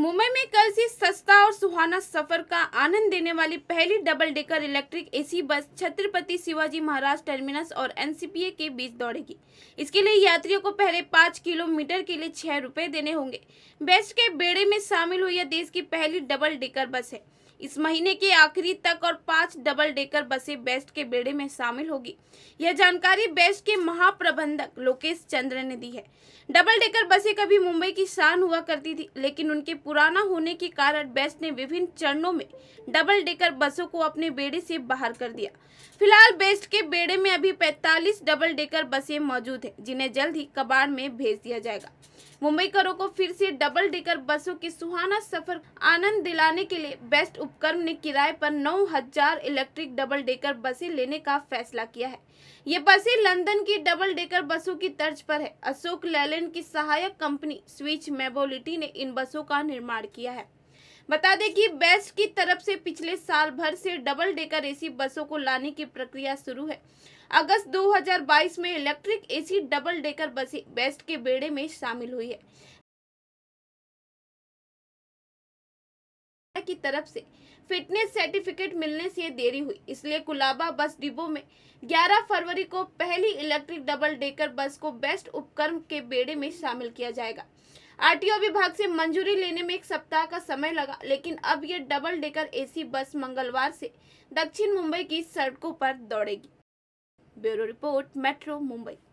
मुंबई में कल से सस्ता और सुहाना सफर का आनंद देने वाली पहली double decker electric AC bus Chhatrapati Shivaji Maharaj terminus और एनसीपीए के बीच दौड़ेगी इसके लिए यात्रियों को पहले पाँच किलोमीटर के लिए छह रुपए देने होंगे बेस्ट के बेड़े में शामिल हुई यह देश की पहली डबल डेकर बस है इस महीने के आखिरी तक और पांच डबल डेकर बसें बेस्ट के बेड़े में शामिल होगी यह जानकारी बेस्ट के महाप्रबंधक लोकेश चंद्र ने दी है डबल डेकर बसें कभी मुंबई की शान हुआ करती थी लेकिन उनके पुराना होने के कारण बेस्ट ने विभिन्न चरणों में डबल डेकर बसों को अपने बेड़े से बाहर कर दिया फिलहाल बेस्ट के बेड़े में अभी पैतालीस डबल डेकर बसें मौजूद हैं जिन्हें जल्द ही कबाड़ में भेज दिया जाएगा मुंबईकरों को फिर से डबल डेकर बसों के सुहाना सफर आनंद दिलाने के लिए बेस्ट उपक्रम ने किराए पर 9000 इलेक्ट्रिक डबल डेकर बसें लेने का फैसला किया है ये बसें लंदन की डबल डेकर बसों की तर्ज पर है अशोक लेलैंड की सहायक कंपनी स्विच मेबोलिटी ने इन बसों का निर्माण किया है बता दें कि बेस्ट की तरफ से पिछले साल भर से डबल डेकर एसी बसों को लाने की प्रक्रिया शुरू है अगस्त 2022 में इलेक्ट्रिक एसी डबल डेकर बसें बेस्ट के बेड़े में शामिल हुई है की तरफ से फिटनेस सर्टिफिकेट मिलने से देरी हुई इसलिए कुलाबा बस डिबो में 11 फरवरी को पहली इलेक्ट्रिक डबल डेकर बस को बेस्ट उपक्रम के बेड़े में शामिल किया जाएगा आरटीओ विभाग से मंजूरी लेने में एक सप्ताह का समय लगा लेकिन अब ये डबल डेकर एसी बस मंगलवार से दक्षिण मुंबई की सड़कों पर दौड़ेगी ब्यूरो रिपोर्ट मेट्रो मुंबई